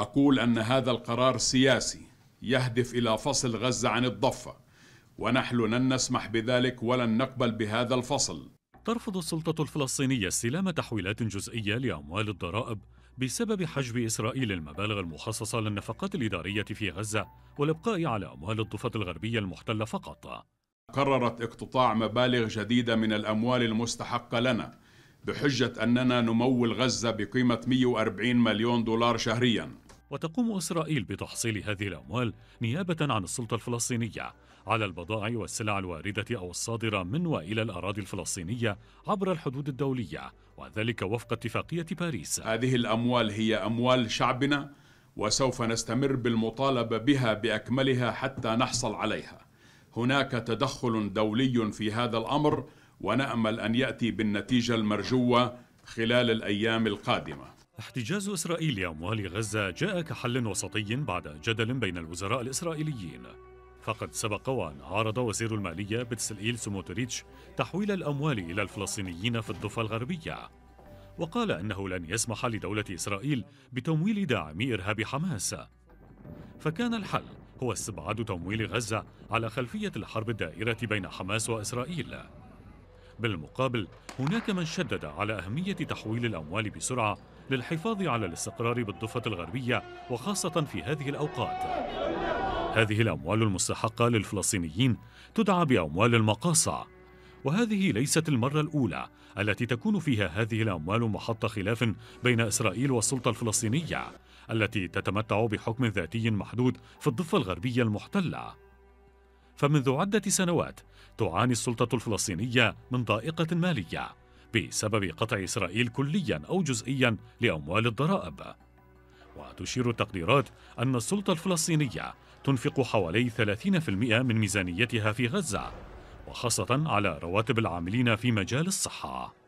أقول أن هذا القرار سياسي يهدف إلى فصل غزة عن الضفة ونحن لن نسمح بذلك ولن نقبل بهذا الفصل ترفض السلطة الفلسطينية استلام تحويلات جزئية لأموال الضرائب بسبب حجب إسرائيل المبالغ المخصصة للنفقات الإدارية في غزة والإبقاء على أموال الضفة الغربية المحتلة فقط قررت اقتطاع مبالغ جديدة من الأموال المستحقة لنا بحجة أننا نمول غزة بقيمة 140 مليون دولار شهرياً وتقوم إسرائيل بتحصيل هذه الأموال نيابة عن السلطة الفلسطينية على البضائع والسلع الواردة أو الصادرة من وإلى الأراضي الفلسطينية عبر الحدود الدولية وذلك وفق اتفاقية باريس هذه الأموال هي أموال شعبنا وسوف نستمر بالمطالبة بها بأكملها حتى نحصل عليها هناك تدخل دولي في هذا الأمر ونأمل أن يأتي بالنتيجة المرجوة خلال الأيام القادمة احتجاز إسرائيل لاموال غزة جاء كحل وسطي بعد جدل بين الوزراء الإسرائيليين فقد سبق وأن عارض وزير المالية إيل سموتريتش تحويل الأموال إلى الفلسطينيين في الضفة الغربية وقال أنه لن يسمح لدولة إسرائيل بتمويل داعمي إرهاب حماس فكان الحل هو استبعاد تمويل غزة على خلفية الحرب الدائرة بين حماس وإسرائيل بالمقابل هناك من شدد على أهمية تحويل الأموال بسرعة للحفاظ على الاستقرار بالضفة الغربية وخاصة في هذه الأوقات هذه الأموال المستحقة للفلسطينيين تدعى بأموال المقاصع وهذه ليست المرة الأولى التي تكون فيها هذه الأموال محط خلاف بين إسرائيل والسلطة الفلسطينية التي تتمتع بحكم ذاتي محدود في الضفة الغربية المحتلة فمنذ عدة سنوات تعاني السلطة الفلسطينية من ضائقة مالية بسبب قطع إسرائيل كليا أو جزئيا لأموال الضرائب وتشير التقديرات أن السلطة الفلسطينية تنفق حوالي 30% من ميزانيتها في غزة وخاصة على رواتب العاملين في مجال الصحة